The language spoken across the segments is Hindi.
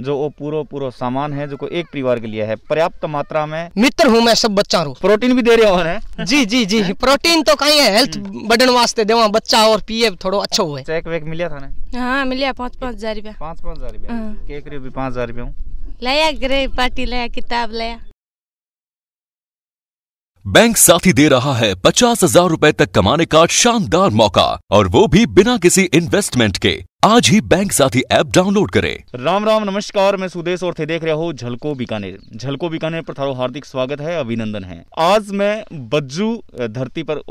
जो वो पूरा पूरा सामान है जो को एक परिवार के लिए है पर्याप्त मात्रा में मित्र हूँ मैं सब बच्चा रू प्रोटीन भी दे रहे हो है जी जी जी प्रोटीन तो कहीं है हेल्थ हम्म। बढ़ने वास्ते देवा बच्चा और पिए थोड़ा अच्छा हुए चेक वेक मिलिया था हाँ मिलिया पाँच पाँच हजार रूपया पाँच पाँच हजार रूपया हाँ। भी पाँच हजार रूपया हूँ लाया ग्रे पार्टी लाया किताब लाया बैंक साथी दे रहा है पचास हजार रूपए तक कमाने का शानदार मौका और वो भी बिना किसी इन्वेस्टमेंट के आज ही बैंक साथी ऐप डाउनलोड करें राम राम नमस्कार मैं सुदेश और थे देख रहे हो झलको बीकानेर झलको बीकानेर पर थारो हार्दिक स्वागत है अभिनंदन है आज मैं बज्जू धरती पर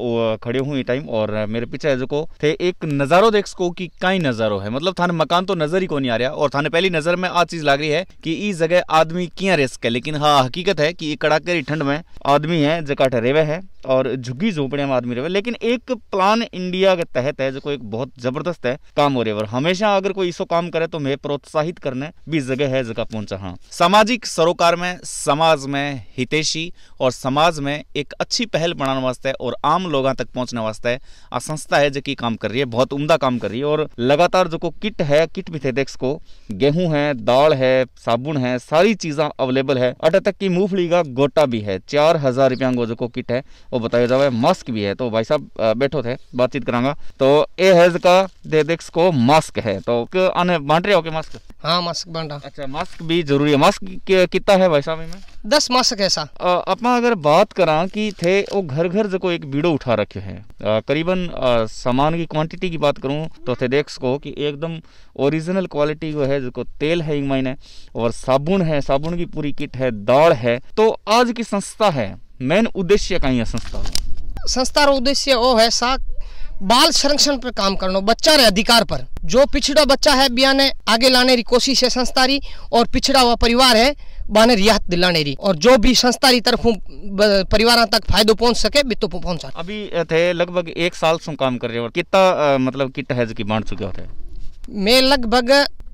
खड़े हूँ ये टाइम और मेरे पीछे जो थे एक नजारो देख सको की कई नजारो है मतलब थाने मकान तो नजर ही को नहीं आ रहा और थाने पहली नजर में आज चीज लाग रही है की इस जगह आदमी क्या रिस्क है लेकिन हाँ हकीकत है की कड़ाके ठंड में आदमी है जगह रेवे है और झुग्गी झोपड़िया में आदमी रहे लेकिन एक प्लान इंडिया के तहत है जो एक बहुत जबरदस्त है काम हो रहा है हमेशा अगर कोई इसो काम करे तो मैं प्रोत्साहित करने भी जगह है जगह पहुंचा हाँ सामाजिक सरोकार में समाज में हितेशी और समाज में एक अच्छी पहल बनाने वास्ते और आम लोगों तक पहुंचने वास्ते आ संस्था है जो कि काम कर रही है बहुत उमदा काम कर रही है और लगातार जो किट है किट भी थे को गेहूं है दाल है साबुन है सारी चीज़ा अवेलेबल है अटे तक की मूंगफली का गोटा भी है चार हजार रुपया को किट है वो बताया जावे मास्क भी है तो भाई साहब बैठो थे बातचीत करांगा तो ये है का दे को मास्क मस्क है तो आने बांट रहे हो क्या मस्क हाँ मस्क बांटा अच्छा मस्क भी जरूरी है मस्क कितना है वैशाली में दस मस्क ऐसा अपना अगर बात करा कि थे वो घर घर जो एक बीड़ो उठा रखे है करीबन सामान की क्वांटिटी की बात करूँ तो थे देख सको कि एकदम ओरिजिनल क्वालिटी जो है जो तेल है एक मायने और साबुन है साबुन की पूरी किट है दाल है तो आज की संस्था है मेन उद्देश्य का ही संस्था संस्था रो उद्देश्य वो है सा बाल संरक्षण पर काम करना बच्चा रे अधिकार पर जो पिछड़ा बच्चा है बिया ने आगे लाने की कोशिश है संस्था री और पिछड़ा हुआ परिवार है बाने रियात दिलाने री और जो भी संस्था की तरफ परिवार तक फायदा पहुंच सके भी पहुंच अभी थे लगभग एक साल से काम कर रहे हो कितना मतलब कितना जो कि बांट चुके होते मैं लगभग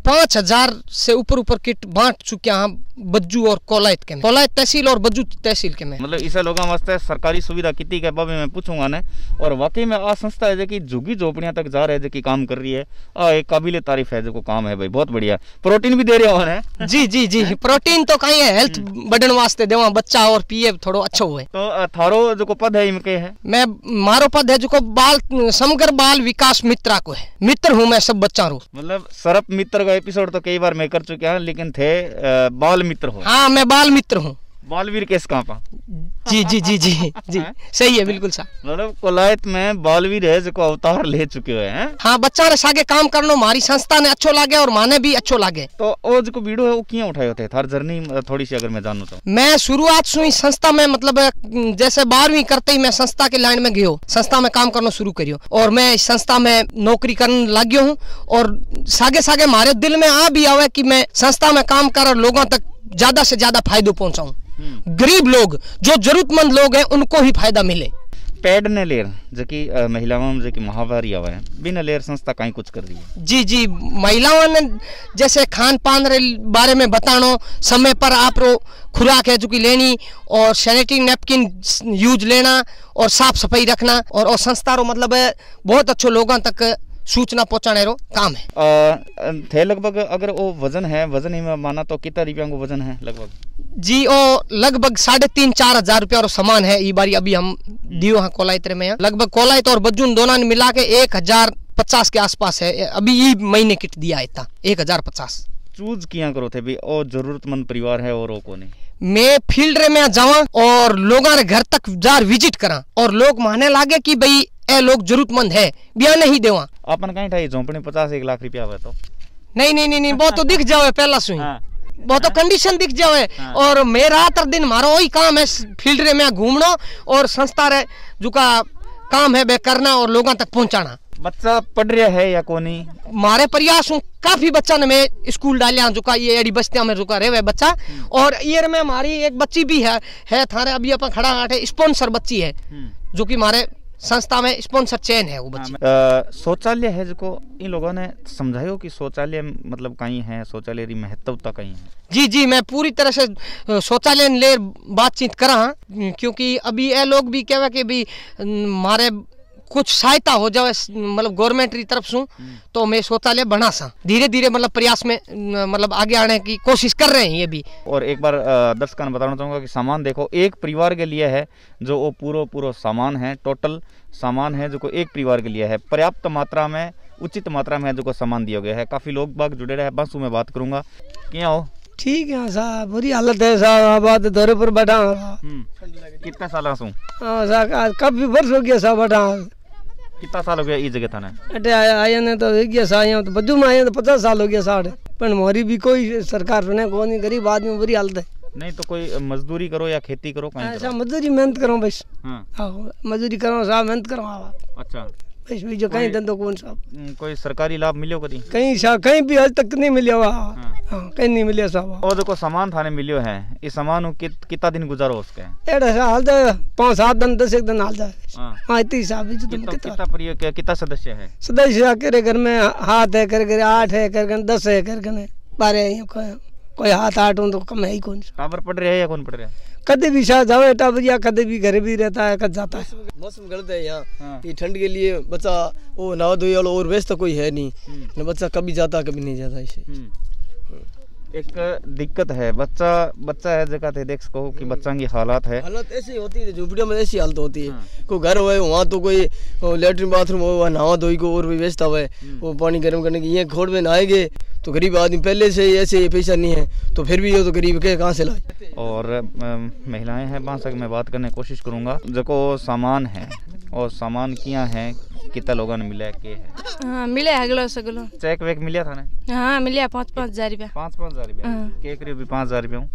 पाँच हजार से ऊपर ऊपर किट बांट चुके हैं बज्जू और कोलायत के कोलायत तहसील और बज्जू तहसील के में मतलब इसे लोगों वास्ते सरकारी सुविधा कितनी के बाबे में पूछूंगा ने और वाकई में आ संस्था है जैकी झुगी झोपड़ियां तक जा रहे है जो काम कर रही है आ एक काबिले तारीफ है जो काम है भाई बहुत बढ़िया प्रोटीन भी दे रहे हो जी जी जी प्रोटीन तो कहीं है हेल्थ हम्म। बढ़ने वास्ते दे बच्चा और पीए थोड़ा अच्छा हुए तो थारो जो पद है इनके है मैं मारो पद है जो बाल समग्र बाल विकास मित्रा को है मित्र हूँ मैं सब बच्चा रू मतलब सरप मित्र का एपिसोड तो कई बार मैं कर चुका हूँ लेकिन थे बाल मित्र हो हाँ मैं बाल मित्र हूँ बालवीर केस कहाँ पा जी जी जी जी जी सही है बिल्कुल सा मतलब कोलायत में बालवीर है जो अवतार ले चुके हैं हाँ बच्चा ने सागे काम करनो हमारी संस्था ने अच्छो लागे और माने भी अच्छो लागे तो ओ जो वीडियो है वो क्यों उठाए होते थार जर्नी थोड़ी सी अगर मैं जानू तो मैं शुरुआत से ही संस्था में मतलब जैसे बारहवीं करते ही मैं संस्था के लाइन में गयो संस्था में काम करना शुरू करियो और मैं संस्था में नौकरी करने गयो हूँ और सागे सागे मारे दिल में आ भी आवे की मैं संस्था में काम कर लोगों तक ज्यादा से ज्यादा फायदो पहुंचाऊं गरीब लोग जो जरूरतमंद लोग हैं उनको ही फायदा मिले पैड ने लेर जकी महिलाओं जकी महावारी आवा है बिना लेर संस्था कहीं कुछ कर रही है जी जी महिलाओं ने जैसे खान पान रे बारे में बतानो समय पर आप रो खुराक है चुकी लेनी और सैनिटरी नेपकिन यूज लेना और साफ सफाई रखना और, और संस्था रो मतलब है बहुत अच्छो लोगों तक सूचना पहुंचाने रो काम है आ, थे लगभग अगर वो वजन है वजन ही में माना तो कितना रुपया को वजन है लगभग जी ओ लगभग साढ़े तीन चार हजार रुपया और सामान है ये बारी अभी हम हम्म। दियो है कोलायतरे में लगभग कोलायत और बज्जून दोनों ने मिला के एक हजार पचास के आसपास है अभी ये महीने किट दिया है था एक हजार पचास चूज किया करो थे भी और जरूरतमंद परिवार है और को नहीं मैं फील्ड में जावा और लोगों के घर तक जा विजिट करा और लोग माने लागे कि भाई ए लोग जरूरतमंद है બ્યા नहीं देवा अपन कहीं થાય ઝોંપણી पचास एक लाख रुपया तो नहीं नहीं नहीं बहुत तो दिख जावे पहला सुई बहुत तो कंडीशन दिख जाओ है और मेरा रात दिन मारो वही काम है फील्ड रे में घूमना और संस्था रे जो का काम है वे करना और लोगों तक पहुंचाना बच्चा पढ़ रहा है या कोनी मारे प्रयास हूँ काफी बच्चा ने मैं स्कूल डालिया जो का ये एडी बस्तिया में रुका रहे हुए बच्चा और ये में हमारी एक बच्ची भी है है थारे अभी अपन खड़ा हाट है स्पॉन्सर बच्ची है जो कि मारे संस्था में स्पॉन्सर चैन है वो बच्चे शौचालय है जिसको इन लोगों ने समझाया कि शौचालय मतलब कहीं है शौचालय की महत्वता कहीं है जी जी मैं पूरी तरह से शौचालय ले बातचीत करा क्योंकि अभी ये लोग भी क्या कि भी मारे कुछ सहायता हो जाए मतलब गवर्नमेंट की तरफ से हम्म। तो मैं शौचालय बना सा धीरे धीरे मतलब प्रयास में मतलब आगे आने की कोशिश कर रहे हैं ये भी और एक बार दर्शकों बताना चाहूंगा कि सामान देखो एक परिवार के लिए है जो वो पूरा पूरा सामान है टोटल सामान है जो को एक परिवार के लिए है पर्याप्त मात्रा में उचित मात्रा में जो को सामान दिया गया है काफ़ी लोग बाग जुड़े रहे बस में बात करूंगा क्या हो ठीक है साहब बुरी हालत है साहब दौरे पर बैठा हम्म। कितना साल कब हाँ भी वर्ष हो गया साहब बैठा कितना साल हो गया ये जगह थाना अटे आया ने तो एक गया आया तो बजू में आया तो पचास साल हो गया साठ पर हमारी भी कोई सरकार बने को नहीं गरीब आदमी बुरी हालत है नहीं तो कोई मजदूरी करो या खेती करो ऐसा मजदूरी मेहनत करो बस हाँ मजदूरी करो साहब मेहनत करो अच्छा जो कहीं धंधो कौन सा हम्म, कोई सरकारी लाभ मिलो कदी कहीं सा कहीं भी आज तक नहीं मिलियो हाँ।, हाँ कहीं नहीं मिलियो साहब और देखो सामान थाने मिलियो है ये सामान को कितना दिन गुजारो उसके एड़ा सा हाल जाए तो पाँच सात दिन दस एक दिन हाल जाए तो हाँ।, हाँ इतनी हिसाब कितना परियो क्या कितना सदस्य है सदस्य करे घर में हाथ है कर कर आठ है कर कर दस है कर कर बारह कोई हाथ आठ हो तो कम है ही कौन सा पड़ रहे है या कौन पड़ रहे है कदे भी शायद जाओ एटा बढ़िया कदे भी घरे भी रहता है कद जाता है मौसम गलत है यहाँ ये हाँ। ठंड के लिए बच्चा वो नहा धोई वालों और वैसे तो कोई है नहीं हम्म। बच्चा कभी जाता कभी नहीं जाता इसे हम्म। एक दिक्कत है बच्चा बच्चा है जगह थे देख सको कि हम्म। बच्चा की हालात है हालत ऐसी होती है झुपड़ियों में ऐसी हालत होती है हाँ। कोई घर हो वहाँ तो कोई लेटरिन बाथरूम हो वहाँ नहा धोई को और भी व्यस्त हुआ है वो पानी गर्म करने की ये खोड़ में नहाएंगे तो गरीब आदमी पहले से ऐसे पैसा नहीं है तो फिर भी ये तो गरीब के कहाँ से लाए और महिलाएं हैं वहाँ तक मैं बात करने की कोशिश करूँगा देखो सामान है और सामान किया है कितना लोगों ने मिला के है हाँ मिले से गलो। चेक वेक मिला था ना हाँ मिला पाँच पाँच हजार रुपया पाँच पाँच हजार रुपया हाँ। के करीब भी पाँच हजार रुपया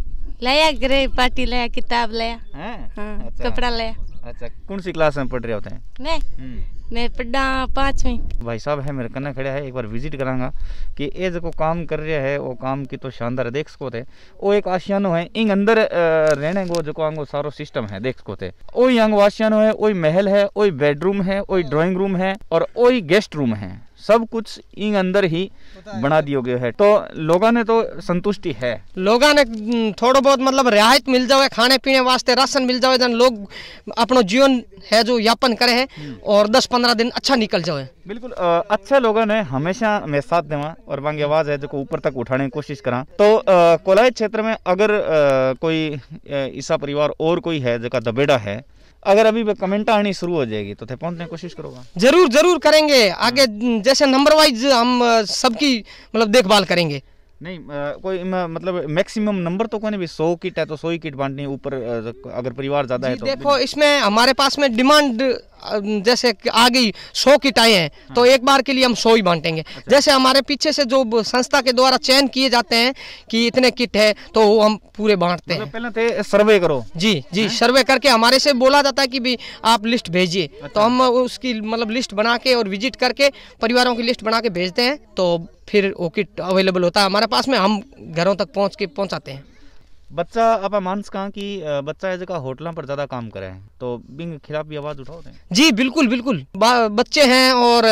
लाया ग्रे पार्टी लाया किताब लाया हाँ, अच्छा। कपड़ा लाया अच्छा कौन सी क्लास में पढ़ रहे होते हैं मैं हम्म। मैं पढ़ा पांचवी भाई साहब है मेरे कन्ने खड़ा है एक बार विजिट करांगा कि ये जो काम कर रहा है वो काम की तो शानदार देख सको थे वो एक आशियानो है इंग अंदर रहने को जो आंगो सारो सिस्टम है देख सको थे वही आंगो आशियानो है वही महल है वही बेडरूम है वही ड्राइंग रूम है और वही गेस्ट रूम है सब कुछ इन अंदर ही बना दियो गयो है तो लोगों ने तो संतुष्टि है लोगों ने हम्म, थोड़ा बहुत मतलब रियायत मिल जाए खाने पीने वास्ते राशन मिल जाए जन लोग अपना जीवन है जो यापन करे है हम्म। और 10-15 दिन अच्छा निकल जाओ बिल्कुल अच्छा अच्छे लोगों ने हमेशा मैं साथ देवा और मांगी आवाज है जो ऊपर तक उठाने की कोशिश करा तो कोलायत क्षेत्र में अगर आ, कोई ईसा परिवार और कोई है जो दबेड़ा है अगर अभी कमेंट आनी शुरू हो जाएगी तो पहुंचने की कोशिश करोगा जरूर जरूर करेंगे आगे जैसे नंबर वाइज हम सबकी मतलब देखभाल करेंगे नहीं आ, कोई मतलब मैक्सिमम नंबर तो कोई नहीं सौ किट है तो सौ ही किट बांटनी ऊपर अगर परिवार ज्यादा है तो देखो इसमें हमारे पास में डिमांड जैसे आ गई सौ किट आए हैं तो हाँ। एक बार के लिए हम सौ ही बांटेंगे अच्छा। जैसे हमारे पीछे से जो संस्था के द्वारा चयन किए जाते हैं कि इतने किट है तो वो हम पूरे बांटते मतलब हैं पहले थे तो सर्वे करो जी जी सर्वे हाँ। करके हमारे से बोला जाता है कि भी आप लिस्ट भेजिए तो अच्छा। हम उसकी मतलब लिस्ट बना के और विजिट करके परिवारों की लिस्ट बना के भेजते हैं तो फिर वो किट अवेलेबल होता है हमारा पास में हम घरों तक पहुँच के पहुँचाते हैं बच्चा अब मानस कहाँ कि बच्चा ऐसे जगह होटलों पर ज़्यादा काम करे तो बिंग खिलाफ भी आवाज़ उठाओ जी बिल्कुल बिल्कुल बच्चे हैं और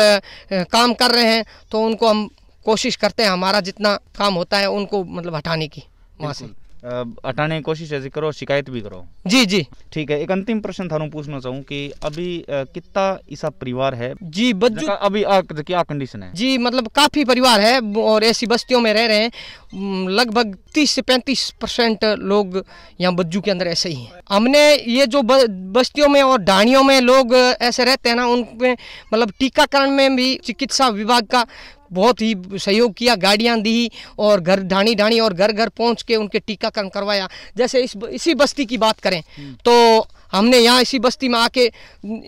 काम कर रहे हैं तो उनको हम कोशिश करते हैं हमारा जितना काम होता है उनको मतलब हटाने की वहाँ से हटाने की कोशिश ऐसी करो शिकायत भी करो जी जी ठीक है एक अंतिम प्रश्न थारू पूछना चाहूँ कि अभी कितना ईसा परिवार है जी बच्चों अभी क्या कंडीशन है जी मतलब काफी परिवार है और ऐसी बस्तियों में रह रहे हैं लगभग तीस से पैंतीस परसेंट लोग यहाँ बज्जू के अंदर ऐसे ही हैं हमने ये जो बस्तियों में और डाणियों में लोग ऐसे रहते हैं ना उनमें मतलब टीकाकरण में भी चिकित्सा विभाग का बहुत ही सहयोग किया गाड़ियाँ दी और घर ढाणी ढाणी और घर घर पहुँच के उनके टीकाकरण करवाया जैसे इस इसी बस्ती की बात करें हम्म। तो हमने यहाँ इसी बस्ती में आके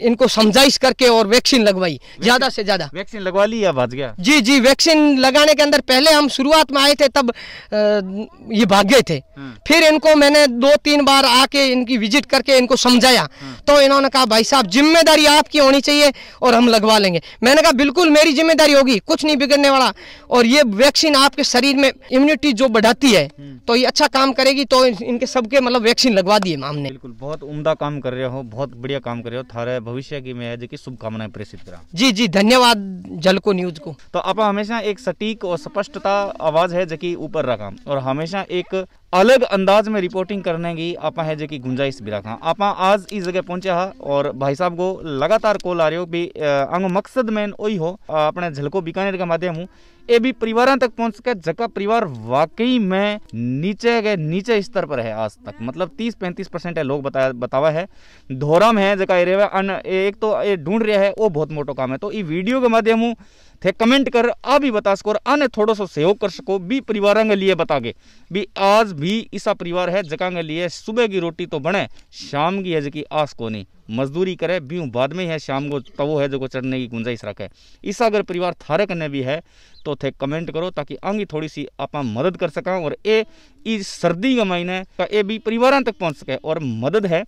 इनको समझाइश करके और वैक्सीन लगवाई ज़्यादा से ज़्यादा वैक्सीन लगवा ली या बच गया जी जी वैक्सीन लगाने के अंदर पहले हम शुरुआत में आए थे तब आ, ये भाग गए थे हम्म। फिर इनको मैंने दो तीन बार आके इनकी विजिट करके इनको समझाया हम्म। तो इन्होंने कहा भाई साहब जिम्मेदारी आपकी होनी चाहिए और हम लगवा लेंगे मैंने कहा बिल्कुल मेरी जिम्मेदारी होगी कुछ नहीं बिगड़ने वाला और ये वैक्सीन आपके शरीर में इम्यूनिटी जो बढ़ाती है हम्म। तो ये अच्छा काम करेगी तो इनके सबके मतलब वैक्सीन लगवा दिए हमने बिल्कुल बहुत उमदा काम काम कर रहे हो बहुत बढ़िया काम कर रहे हो थारे भविष्य की मैं जी शुभकामनाएं प्रेषित करा जी जी धन्यवाद जल को न्यूज को तो आप हमेशा एक सटीक और स्पष्टता आवाज है जो की ऊपर रखा और हमेशा एक अलग अंदाज में रिपोर्टिंग करने की आप है जो की गुंजाइश भी रखा आप आज इस जगह पहुंचे हा और भाई साहब को लगातार कॉल आ रहे हो भी अंग मकसद में ओ हो अपने झलको बीकानेर का माध्यम हूँ ये भी परिवार तक पहुंच सके जका परिवार वाकई में नीचे गए नीचे स्तर पर है आज तक मतलब 30-35 परसेंट है लोग बताया बतावा है धोरम है जका एरिया अन एक तो ये ढूंढ रहा है वो बहुत मोटो काम है तो ये वीडियो के माध्यम थे कमेंट कर आ भी बता सको और आने थोड़ा सा सहयोग कर सको भी परिवार के लिए बता गए भी आज भी ऐसा परिवार है जगह के लिए सुबह की रोटी तो बने शाम की है जबकि आस को नहीं मजदूरी करे बीहू बाद में है शाम को तवो तो है जो चढ़ने की गुंजाइश रखे ईसा अगर परिवार थारे कने भी है तो थे कमेंट करो ताकि आंगी थोड़ी सी आप मदद कर सका और ए इस सर्दी का महीने का ए भी परिवार तक पहुँच सके और मदद है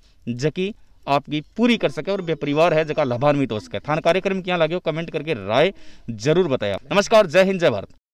जबकि आपकी पूरी कर सके और बेपरिवार है जगह लाभान्वित हो सके थान कार्यक्रम क्या लगे कमेंट करके राय जरूर बताया नमस्कार जय हिंद जय भारत